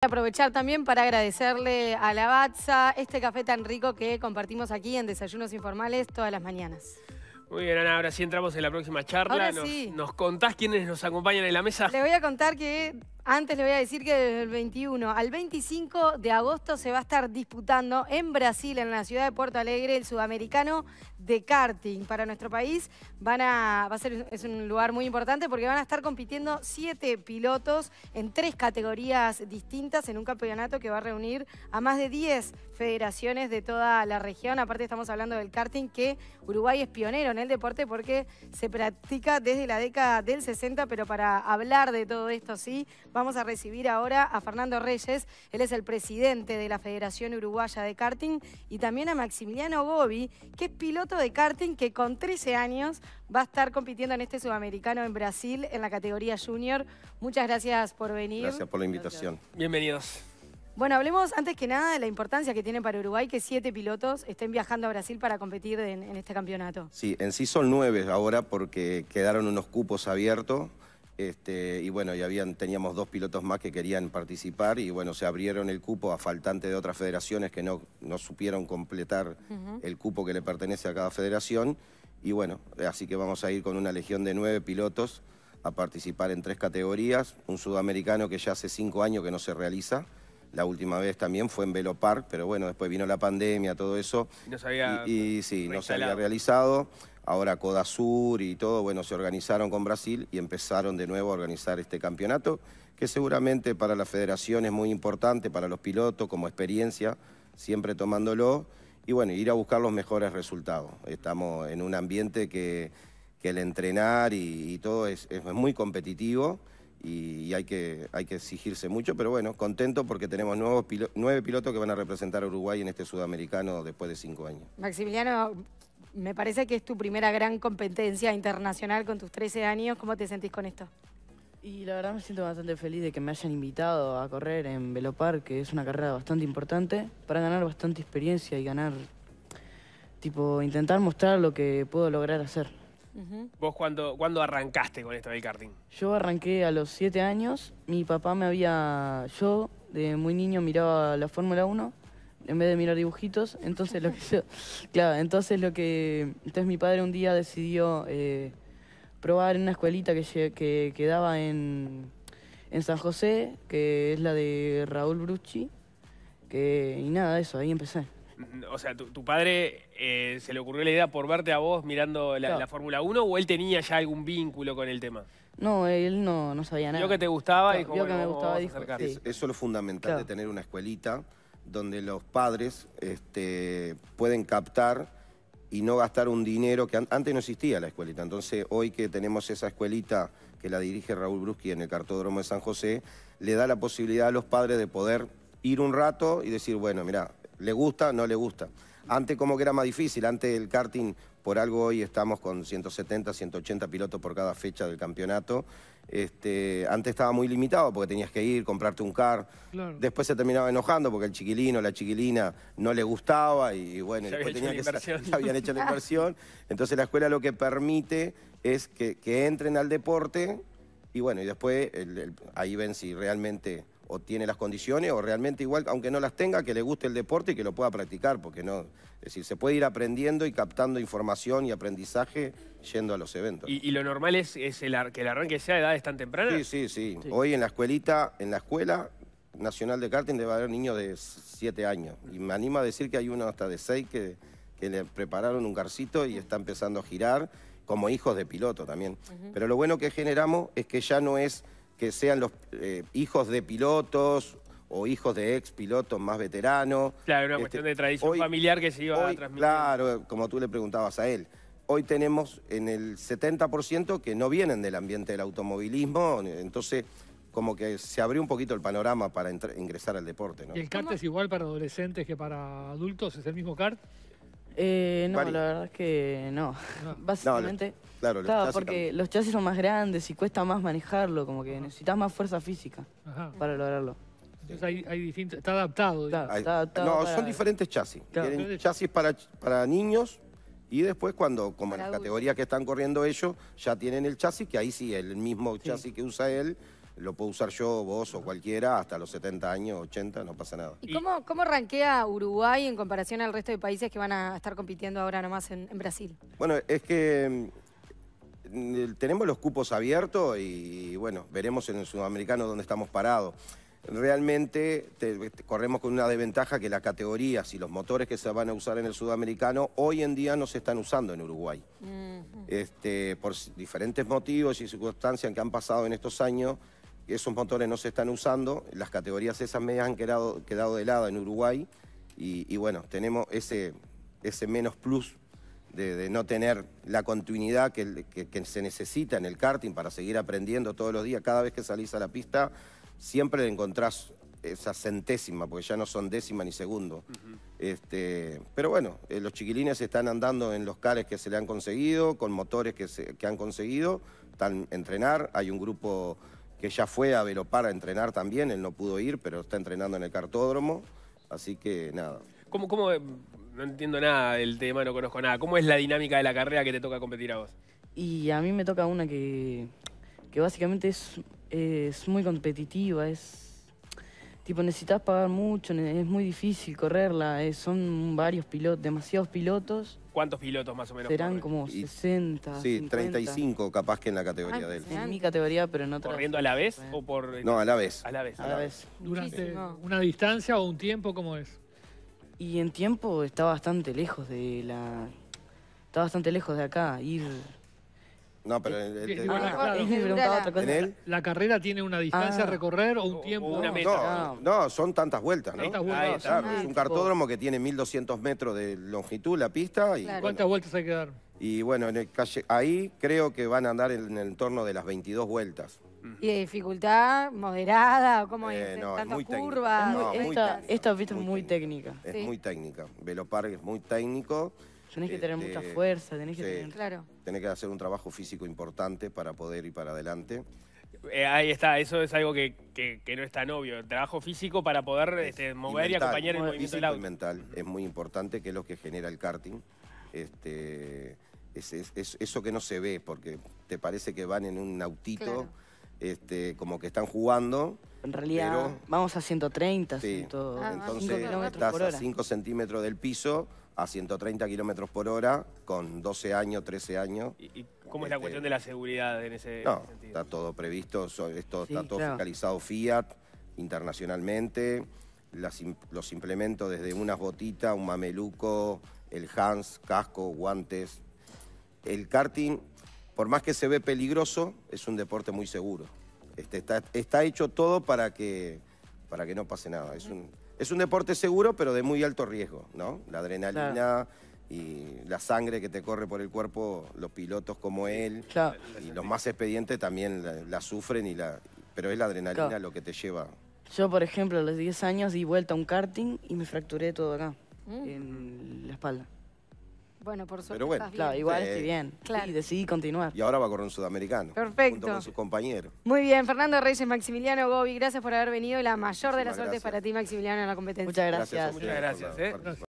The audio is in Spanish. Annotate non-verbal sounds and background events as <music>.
Aprovechar también para agradecerle a la Batza este café tan rico que compartimos aquí en Desayunos Informales todas las mañanas. Muy bien, Ana, ahora sí entramos en la próxima charla. nos, nos contás quiénes nos acompañan en la mesa. Le voy a contar que antes le voy a decir que desde el 21 al 25 de agosto se va a estar disputando en Brasil, en la ciudad de Puerto Alegre, el sudamericano de karting. Para nuestro país es un lugar muy importante porque van a estar compitiendo siete pilotos en tres categorías distintas en un campeonato que va a reunir a más de 10 federaciones de toda la región. Aparte estamos hablando del karting que Uruguay es pionero en el deporte porque se practica desde la década del 60, pero para hablar de todo esto sí Vamos a recibir ahora a Fernando Reyes, él es el presidente de la Federación Uruguaya de Karting, y también a Maximiliano Gobi, que es piloto de karting que con 13 años va a estar compitiendo en este sudamericano en Brasil en la categoría junior. Muchas gracias por venir. Gracias por la invitación. Bienvenidos. Bueno, hablemos antes que nada de la importancia que tiene para Uruguay que siete pilotos estén viajando a Brasil para competir en este campeonato. Sí, en sí son nueve ahora porque quedaron unos cupos abiertos. Este, y bueno, ya habían, teníamos dos pilotos más que querían participar y bueno, se abrieron el cupo a faltante de otras federaciones que no, no supieron completar el cupo que le pertenece a cada federación. Y bueno, así que vamos a ir con una legión de nueve pilotos a participar en tres categorías. Un sudamericano que ya hace cinco años que no se realiza, la última vez también fue en Velo Park, pero bueno, después vino la pandemia, todo eso. Y no se había sí, no se había realizado. Ahora Coda Sur y todo, bueno, se organizaron con Brasil y empezaron de nuevo a organizar este campeonato, que seguramente para la federación es muy importante, para los pilotos como experiencia, siempre tomándolo. Y bueno, ir a buscar los mejores resultados. Estamos en un ambiente que, el entrenar y, todo es, es muy competitivo y hay que, hay que exigirse mucho, pero bueno, contento porque tenemos nueve pilotos que van a representar a Uruguay en este sudamericano después de cinco años. Maximiliano, me parece que es tu primera gran competencia internacional con tus 13 años. ¿Cómo te sentís con esto? Y la verdad me siento bastante feliz de que me hayan invitado a correr en Velopar, que es una carrera bastante importante, para ganar bastante experiencia y ganar, tipo, intentar mostrar lo que puedo lograr hacer. ¿Vos cuándo, arrancaste con esto del karting? Yo arranqué a los siete años. Mi papá me había. Yo, de muy niño, miraba la Fórmula 1 en vez de mirar dibujitos. Entonces lo que <laughs> Claro, entonces lo que. Entonces mi padre un día decidió eh, probar en una escuelita que, que quedaba en, en San José, que es la de Raúl Brucci. Que, y nada, eso, ahí empecé o sea, tu, padre eh, se le ocurrió la idea por verte a vos mirando la, Fórmula 1 o él tenía ya algún vínculo con el tema? No, él no, no sabía nada. Yo que te gustaba y dijo, que me gustaba dijo, Eso es lo fundamental de tener una escuelita donde los padres este, pueden captar y no gastar un dinero que antes no existía la escuelita. Entonces, hoy que tenemos esa escuelita que la dirige Raúl Bruschi en el Cartódromo de San José, le da la posibilidad a los padres de poder ir un rato y decir, bueno, mira, le gusta, no le gusta. Antes como que era más difícil, antes el karting, por algo hoy estamos con 170, 180 pilotos por cada fecha del campeonato. Este, antes estaba muy limitado porque tenías que ir, comprarte un car. Después se terminaba enojando porque el chiquilino, la chiquilina no le gustaba y bueno, después que <laughs> habían hecho la inversión. Entonces la escuela lo que permite es que, entren al deporte y bueno, y después ahí ven si realmente o tiene las condiciones o realmente igual, aunque no las tenga, que le guste el deporte y que lo pueda practicar, porque no, es decir, se puede ir aprendiendo y captando información y aprendizaje yendo a los eventos. ¿Y, lo normal es, es el que el arranque sea de edades tan tempranas? Sí, sí, sí, Hoy en la escuelita, en la escuela nacional de karting debe haber niños de 7 años. Y me anima a decir que hay uno hasta de 6 que, que le prepararon un garcito y está empezando a girar como hijos de piloto también. Pero lo bueno que generamos es que ya no es que sean los eh, hijos de pilotos o hijos de ex pilotos más veteranos. Claro, era una este, cuestión de tradición familiar que se iba a transmitir. Claro, como tú le preguntabas a él. Hoy tenemos en el 70% que no vienen del ambiente del automovilismo, entonces como que se abrió un poquito el panorama para ingresar al deporte. ¿no? el kart es igual para adolescentes que para adultos? ¿Es el mismo kart? Eh, no, la verdad es que no. <laughs> Básicamente. porque los chasis son más grandes y cuesta más manejarlo, como que necesitas más fuerza física para lograrlo. Entonces hay, hay está adaptado. no, son diferentes chasis. chasis para, niños, y después cuando, como en las categorías que están corriendo ellos, ya tienen el chasis, que ahí sí, el mismo chasis que usa él lo puedo usar yo, vos o cualquiera, hasta los 70 años, 80, no pasa nada. ¿Y cómo, cómo Uruguay en comparación al resto de países que van a estar compitiendo ahora nomás en, Brasil? Bueno, es que mm, tenemos los cupos abiertos y, bueno, veremos en el sudamericano dónde estamos parados. Realmente corremos con una desventaja que las categorías y los motores que se van a usar en el sudamericano hoy en día no se están usando en Uruguay. Este, por diferentes motivos y circunstancias que han pasado en estos años, esos motores no se están usando, las categorías esas medias han quedado, quedado de lado en Uruguay y, bueno, tenemos ese, ese menos plus de, no tener la continuidad que, se necesita en el karting para seguir aprendiendo todos los días. Cada vez que salís a la pista, siempre encontrás esa centésima, porque ya no son décima ni segundo. este, pero bueno, eh, los chiquilines están andando en los cares que se le han conseguido, con motores que, que han conseguido, están entrenar, hay un grupo que ya fue a Velopar a entrenar también, él no pudo ir, pero está entrenando en el cartódromo, así que nada. ¿Cómo, cómo eh, no entiendo nada del tema, no conozco nada? ¿Cómo es la dinámica de la carrera que te toca competir a vos? Y a mí me toca una que, que básicamente es, es muy competitiva, es tipo necesitas pagar mucho, es muy difícil correrla, eh, son varios pilotos, demasiados pilotos. ¿Cuántos pilotos más o menos? Serán como 60. Sí, 35 capaz que en la categoría ah, de él. En mi categoría, pero no ¿Corriendo a la vez o por.? Eh, no, a la vez. A la vez. A, la ¿Durante una distancia o un tiempo? ¿Cómo es? Y en tiempo está bastante lejos de la. Está bastante lejos de acá. Ir no, pero la, carrera tiene una distancia a ah. recorrer o un tiempo. una No, son tantas vueltas, ¿no? es un cartódromo que tiene 1.200 metros de longitud la pista. Y, ¿Cuántas vueltas hay que dar? y bueno, en el ahí creo que van a andar en el entorno de las 22 vueltas. ¿Y de dificultad moderada? ¿Cómo eh, curvas? es muy técnica. Es muy técnica. Velopark es muy técnico. Tenés que tener mucha este, fuerza, tenés que tener... Claro. Tenés que hacer un trabajo físico importante para poder ir para adelante. Eh, ahí está, eso es algo que, no es tan obvio. trabajo físico para poder este, mover y, acompañar el movimiento del mental es muy importante, que es lo que genera el karting. Este, es, eso que no se ve, porque te parece que van en un autito, este, como que están jugando. En realidad, vamos a 130, ah, entonces estás a 5 centímetros del piso a 130 kilómetros por hora con 12 años, 13 años. ¿Y, cómo es la este, cuestión de la seguridad en ese, no, Está todo previsto, esto está todo fiscalizado Fiat internacionalmente. los implementos desde unas botitas, un mameluco, el Hans, casco, guantes. El karting, por más que se ve peligroso, es un deporte muy seguro. Este, está, está hecho todo para que, para que no pase nada. Es un, es un deporte seguro, pero de muy alto riesgo, ¿no? La adrenalina y la sangre que te corre por el cuerpo, los pilotos como él, y los más expedientes también la, sufren, y la, pero es la adrenalina lo que te lleva. Yo, por ejemplo, a los 10 años di vuelta a un karting y me fracturé todo acá, mm. en la espalda. Bueno, por suerte. Pero bueno, igual estoy bien. Y decidí continuar. Y ahora va a correr un sudamericano. Perfecto. Junto con sus compañeros. Muy bien, Fernando Reyes, Maximiliano Gobi, gracias por haber venido. La mayor de las suertes para ti, Maximiliano, en la competencia. Muchas gracias. gracias muchas gracias.